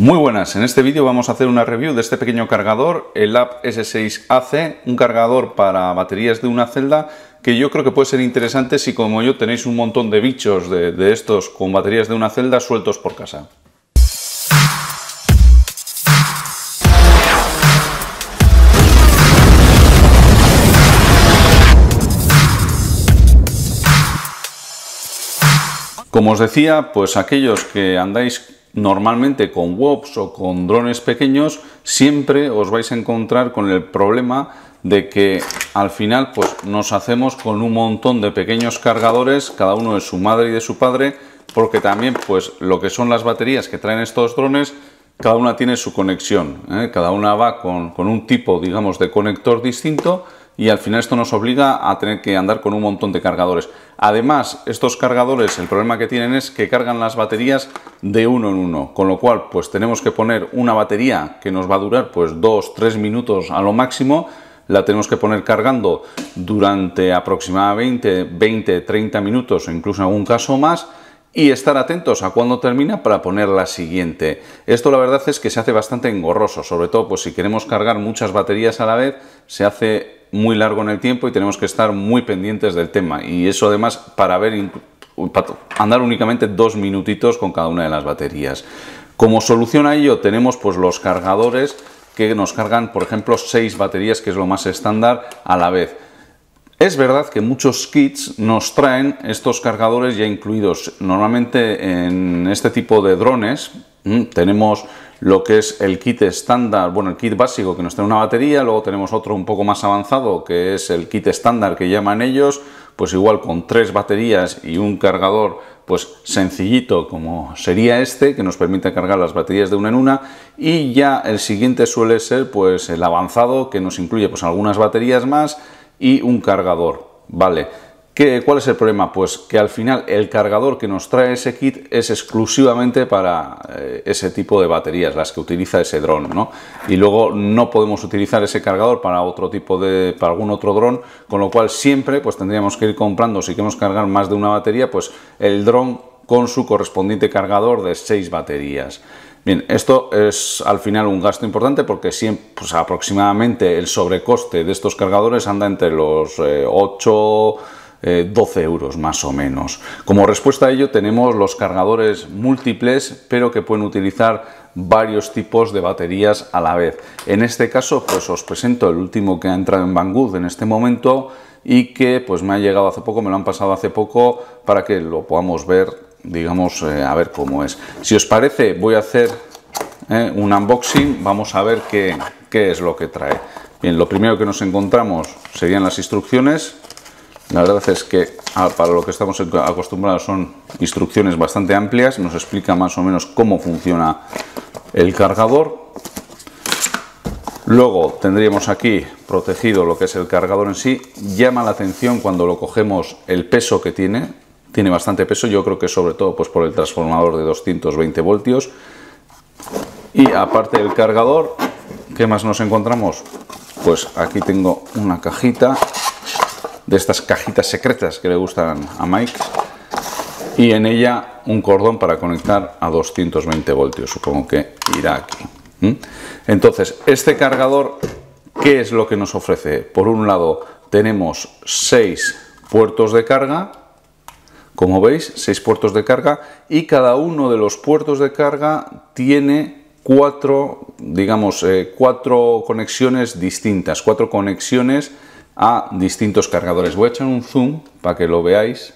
Muy buenas, en este vídeo vamos a hacer una review de este pequeño cargador, el App S6AC, un cargador para baterías de una celda que yo creo que puede ser interesante si como yo tenéis un montón de bichos de, de estos con baterías de una celda sueltos por casa. Como os decía, pues aquellos que andáis normalmente con WOPs o con drones pequeños, siempre os vais a encontrar con el problema de que al final pues, nos hacemos con un montón de pequeños cargadores, cada uno de su madre y de su padre, porque también pues, lo que son las baterías que traen estos drones, cada una tiene su conexión, ¿eh? cada una va con, con un tipo digamos, de conector distinto y al final esto nos obliga a tener que andar con un montón de cargadores. Además, estos cargadores, el problema que tienen es que cargan las baterías de uno en uno, con lo cual pues tenemos que poner una batería que nos va a durar pues 2, 3 minutos a lo máximo, la tenemos que poner cargando durante aproximadamente 20, 30 minutos o incluso en algún caso más y estar atentos a cuándo termina para poner la siguiente. Esto la verdad es que se hace bastante engorroso, sobre todo pues si queremos cargar muchas baterías a la vez, se hace muy largo en el tiempo y tenemos que estar muy pendientes del tema. Y eso además para ver andar únicamente dos minutitos con cada una de las baterías. Como solución a ello tenemos pues los cargadores que nos cargan, por ejemplo, seis baterías, que es lo más estándar, a la vez. Es verdad que muchos kits nos traen estos cargadores ya incluidos. Normalmente en este tipo de drones mm, tenemos lo que es el kit estándar, bueno, el kit básico que nos trae una batería, luego tenemos otro un poco más avanzado que es el kit estándar que llaman ellos, pues igual con tres baterías y un cargador pues sencillito como sería este que nos permite cargar las baterías de una en una y ya el siguiente suele ser pues el avanzado que nos incluye pues algunas baterías más y un cargador, ¿vale? ¿Cuál es el problema? Pues que al final el cargador que nos trae ese kit es exclusivamente para eh, ese tipo de baterías, las que utiliza ese dron, ¿no? Y luego no podemos utilizar ese cargador para otro tipo de, para algún otro dron, con lo cual siempre pues tendríamos que ir comprando, si queremos cargar más de una batería, pues el dron con su correspondiente cargador de 6 baterías. Bien, esto es al final un gasto importante porque siempre, pues aproximadamente el sobrecoste de estos cargadores anda entre los 8 eh, 12 eh, euros más o menos. Como respuesta a ello tenemos los cargadores múltiples, pero que pueden utilizar varios tipos de baterías a la vez. En este caso, pues os presento el último que ha entrado en Banggood en este momento y que pues me ha llegado hace poco, me lo han pasado hace poco para que lo podamos ver, digamos, eh, a ver cómo es. Si os parece, voy a hacer eh, un unboxing, vamos a ver qué, qué es lo que trae. Bien, lo primero que nos encontramos serían las instrucciones, la verdad es que ah, para lo que estamos acostumbrados son instrucciones bastante amplias, nos explica más o menos cómo funciona el cargador. Luego tendríamos aquí protegido lo que es el cargador en sí. Llama la atención cuando lo cogemos el peso que tiene. Tiene bastante peso, yo creo que sobre todo pues, por el transformador de 220 voltios. Y aparte del cargador, ¿qué más nos encontramos? Pues aquí tengo una cajita de estas cajitas secretas que le gustan a Mike y en ella un cordón para conectar a 220 voltios, supongo que irá aquí. Entonces, este cargador, ¿qué es lo que nos ofrece? Por un lado, tenemos seis puertos de carga, como veis, seis puertos de carga y cada uno de los puertos de carga tiene cuatro, digamos, eh, cuatro conexiones distintas, cuatro conexiones a distintos cargadores. Voy a echar un zoom para que lo veáis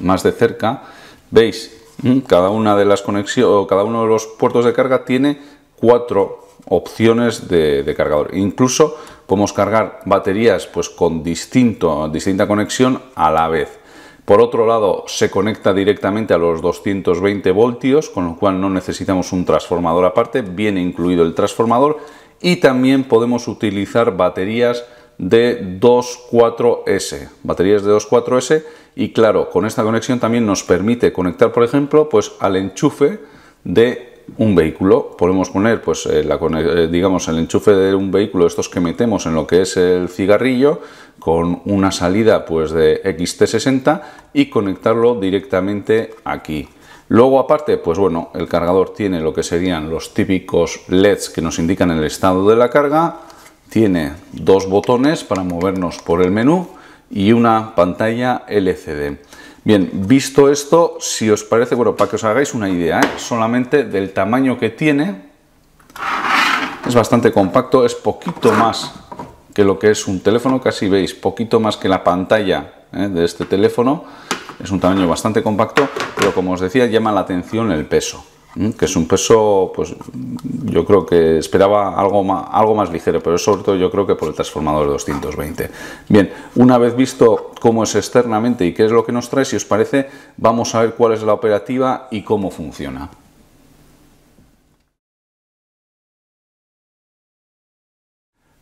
más de cerca. Veis, mm, cada una de las conexiones o cada uno de los puertos de carga tiene cuatro opciones de, cargador. Incluso podemos cargar baterías pues con distinto, distinta conexión a la vez. Por otro lado, se conecta directamente a los 220 voltios, con lo cual no necesitamos un transformador aparte, viene incluido el transformador y también podemos utilizar baterías de 2.4S, baterías de 2.4S y claro, con esta conexión también nos permite conectar, por ejemplo, pues al enchufe de un vehículo. Podemos poner, pues, eh, la, eh, digamos, el enchufe de un vehículo, estos que metemos en lo que es el cigarrillo, con una salida, pues, de XT60 y conectarlo directamente aquí. Luego, aparte, pues bueno, el cargador tiene lo que serían los típicos LEDs que nos indican el estado de la carga, tiene dos botones para movernos por el menú y una pantalla LCD. Bien, visto esto, si os parece, bueno, para que os hagáis una idea, ¿eh? solamente del tamaño que tiene, es bastante compacto, es poquito más que lo que es un teléfono, casi veis, poquito más que la pantalla ¿eh? de este teléfono, es un tamaño bastante compacto, pero como os decía, llama la atención el peso que es un peso, pues yo creo que esperaba algo más, algo más ligero, pero sobre todo yo creo que por el transformador 220. Bien, una vez visto cómo es externamente y qué es lo que nos trae, si os parece, vamos a ver cuál es la operativa y cómo funciona.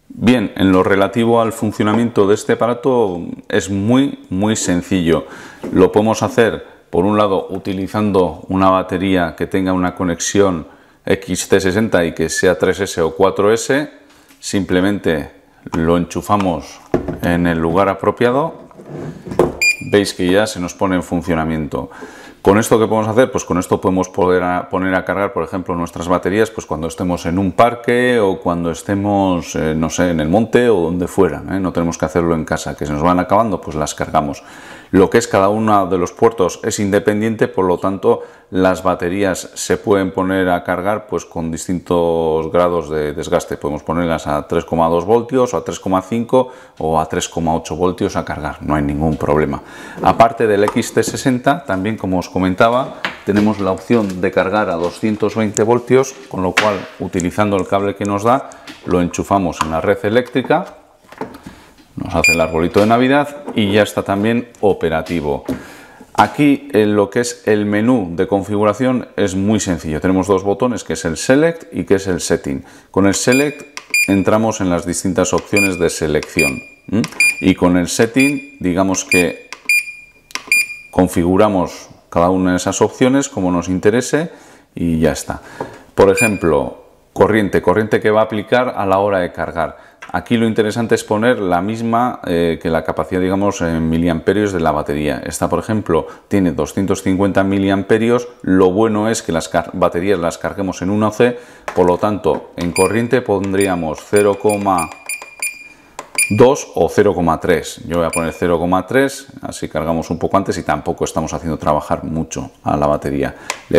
Bien, en lo relativo al funcionamiento de este aparato es muy, muy sencillo. Lo podemos hacer por un lado utilizando una batería que tenga una conexión XT60 y que sea 3S o 4S, simplemente lo enchufamos en el lugar apropiado, veis que ya se nos pone en funcionamiento. Con esto qué podemos hacer, pues con esto podemos poner a cargar, por ejemplo, nuestras baterías, pues cuando estemos en un parque o cuando estemos, eh, no sé, en el monte o donde fuera. ¿eh? No tenemos que hacerlo en casa, que se nos van acabando, pues las cargamos. Lo que es cada uno de los puertos es independiente, por lo tanto las baterías se pueden poner a cargar pues con distintos grados de desgaste. Podemos ponerlas a 3,2 voltios, a 3,5 o a 3,8 voltios a cargar, no hay ningún problema. Aparte del XT60, también como os comentaba, tenemos la opción de cargar a 220 voltios, con lo cual utilizando el cable que nos da lo enchufamos en la red eléctrica nos hace el arbolito de Navidad y ya está también operativo. Aquí en eh, lo que es el menú de configuración es muy sencillo. Tenemos dos botones que es el Select y que es el Setting. Con el Select entramos en las distintas opciones de selección y con el Setting digamos que configuramos cada una de esas opciones como nos interese y ya está. Por ejemplo, corriente, corriente que va a aplicar a la hora de cargar. Aquí lo interesante es poner la misma eh, que la capacidad, digamos, en miliamperios de la batería. Esta, por ejemplo, tiene 250 miliamperios. Lo bueno es que las baterías las carguemos en 1C, por lo tanto, en corriente pondríamos 0,2 o 0,3. Yo voy a poner 0,3, así cargamos un poco antes y tampoco estamos haciendo trabajar mucho a la batería. Le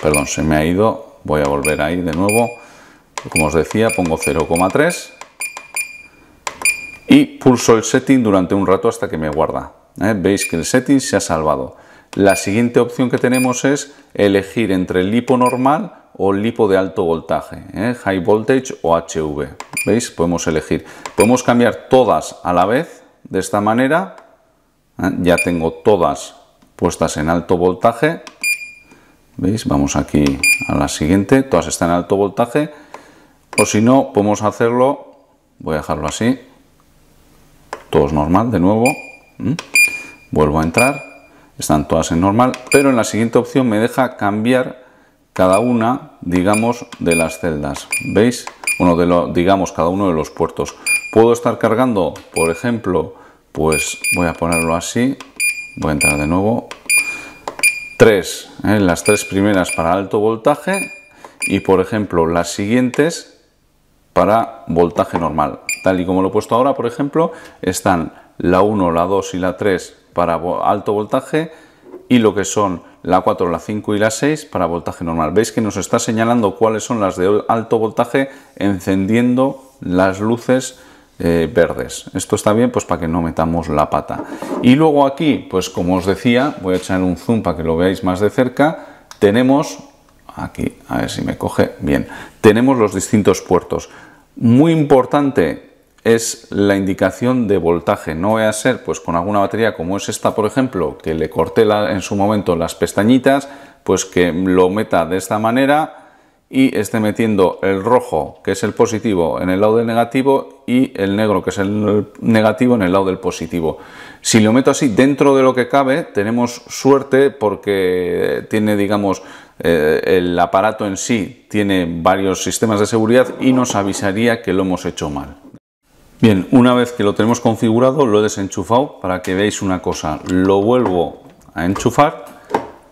perdón, se me ha ido, voy a volver ahí de nuevo. Como os decía, pongo 0,3 y pulso el setting durante un rato hasta que me guarda. ¿eh? Veis que el setting se ha salvado. La siguiente opción que tenemos es elegir entre el lipo normal o lipo de alto voltaje, ¿eh? high voltage o HV. ¿Veis? Podemos elegir. Podemos cambiar todas a la vez, de esta manera. ¿eh? Ya tengo todas puestas en alto voltaje. ¿Veis? Vamos aquí a la siguiente. Todas están en alto voltaje. O si no, podemos hacerlo, voy a dejarlo así, todos normal de nuevo, vuelvo a entrar, están todas en normal, pero en la siguiente opción me deja cambiar cada una, digamos, de las celdas, ¿veis? uno de los, digamos, cada uno de los puertos. Puedo estar cargando, por ejemplo, pues voy a ponerlo así, voy a entrar de nuevo, tres, en ¿eh? las tres primeras para alto voltaje y, por ejemplo, las siguientes para voltaje normal. Tal y como lo he puesto ahora, por ejemplo, están la 1, la 2 y la 3 para alto voltaje y lo que son la 4, la 5 y la 6 para voltaje normal. Veis que nos está señalando cuáles son las de alto voltaje encendiendo las luces eh, verdes. Esto está bien pues para que no metamos la pata. Y luego aquí, pues como os decía, voy a echar un zoom para que lo veáis más de cerca, tenemos, aquí, a ver si me coge bien, tenemos los distintos puertos. Muy importante es la indicación de voltaje. No voy a ser, pues con alguna batería como es esta, por ejemplo, que le corté en su momento las pestañitas, pues que lo meta de esta manera y esté metiendo el rojo, que es el positivo, en el lado del negativo y el negro, que es el negativo, en el lado del positivo. Si lo meto así dentro de lo que cabe, tenemos suerte porque tiene, digamos, eh, el aparato en sí tiene varios sistemas de seguridad y nos avisaría que lo hemos hecho mal. Bien, una vez que lo tenemos configurado, lo he desenchufado para que veáis una cosa. Lo vuelvo a enchufar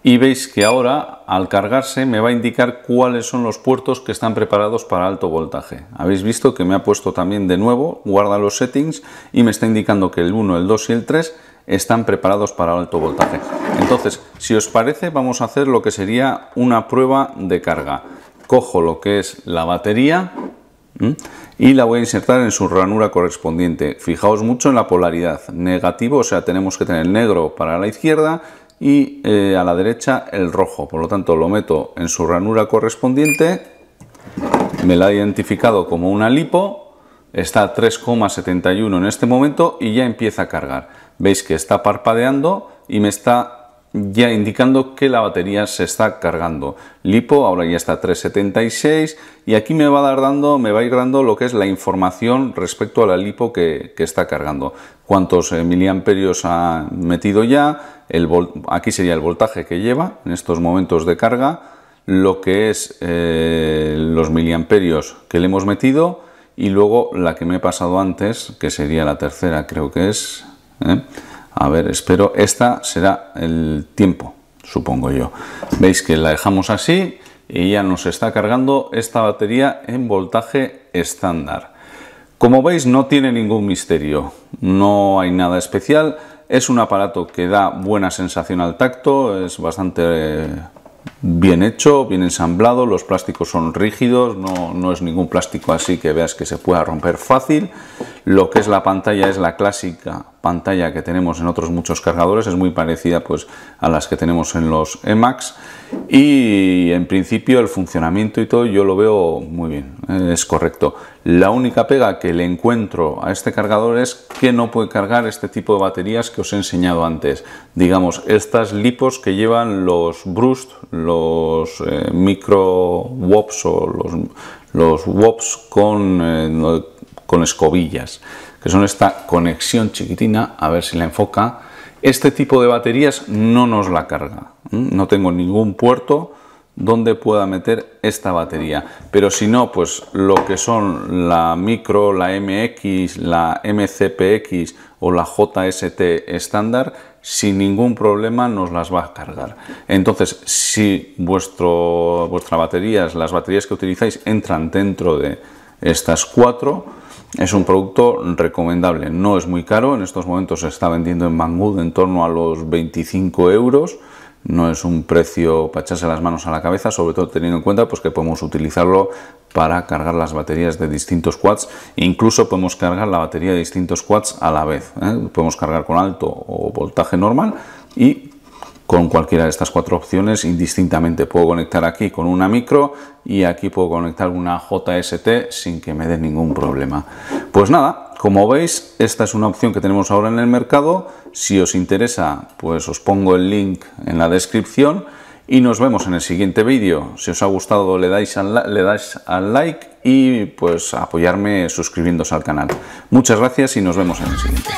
y veis que ahora al cargarse me va a indicar cuáles son los puertos que están preparados para alto voltaje. Habéis visto que me ha puesto también de nuevo, guarda los settings y me está indicando que el 1, el 2 y el 3 están preparados para alto voltaje. Entonces, si os parece, vamos a hacer lo que sería una prueba de carga. Cojo lo que es la batería, y la voy a insertar en su ranura correspondiente. Fijaos mucho en la polaridad. Negativo, o sea, tenemos que tener el negro para la izquierda y eh, a la derecha el rojo. Por lo tanto, lo meto en su ranura correspondiente. Me la ha identificado como una lipo. Está a 3,71 en este momento y ya empieza a cargar. Veis que está parpadeando y me está ya indicando que la batería se está cargando. Lipo ahora ya está 376 y aquí me va a dar dando, me va ir dando lo que es la información respecto a la lipo que, está cargando. Cuántos eh, miliamperios ha metido ya, el aquí sería el voltaje que lleva en estos momentos de carga, lo que es eh, los miliamperios que le hemos metido y luego la que me he pasado antes, que sería la tercera creo que es. ¿eh? A ver, espero, esta será el tiempo, supongo yo. Veis que la dejamos así y ya nos está cargando esta batería en voltaje estándar. Como veis no tiene ningún misterio, no hay nada especial, es un aparato que da buena sensación al tacto, es bastante bien hecho, bien ensamblado, los plásticos son rígidos, no, es ningún plástico así que veas que se pueda romper fácil. Lo que es la pantalla es la clásica pantalla que tenemos en otros muchos cargadores, es muy parecida pues, a las que tenemos en los Emacs y en principio el funcionamiento y todo yo lo veo muy bien, eh, es correcto. La única pega que le encuentro a este cargador es que no puede cargar este tipo de baterías que os he enseñado antes, digamos estas lipos que llevan los Brust, los eh, micro wops o los, wops con, eh, con escobillas, que son esta conexión chiquitina, a ver si la enfoca. Este tipo de baterías no nos la carga, no tengo ningún puerto donde pueda meter esta batería. Pero si no, pues lo que son la micro, la MX, la MCPX o la JST estándar, sin ningún problema nos las va a cargar. Entonces, si vuestro, vuestra baterías, las baterías que utilizáis entran dentro de estas cuatro, es un producto recomendable. No es muy caro, en estos momentos se está vendiendo en Banggood en torno a los 25 euros no es un precio para echarse las manos a la cabeza, sobre todo teniendo en cuenta pues, que podemos utilizarlo para cargar las baterías de distintos quads, e incluso podemos cargar la batería de distintos quads a la vez. ¿eh? Podemos cargar con alto o voltaje normal y con cualquiera de estas cuatro opciones indistintamente. Puedo conectar aquí con una micro y aquí puedo conectar una JST sin que me dé ningún problema. Pues nada, como veis, esta es una opción que tenemos ahora en el mercado. Si os interesa, pues os pongo el link en la descripción y nos vemos en el siguiente vídeo. Si os ha gustado le dais al, le dais like y pues apoyarme suscribiéndose al canal. Muchas gracias y nos vemos en el siguiente.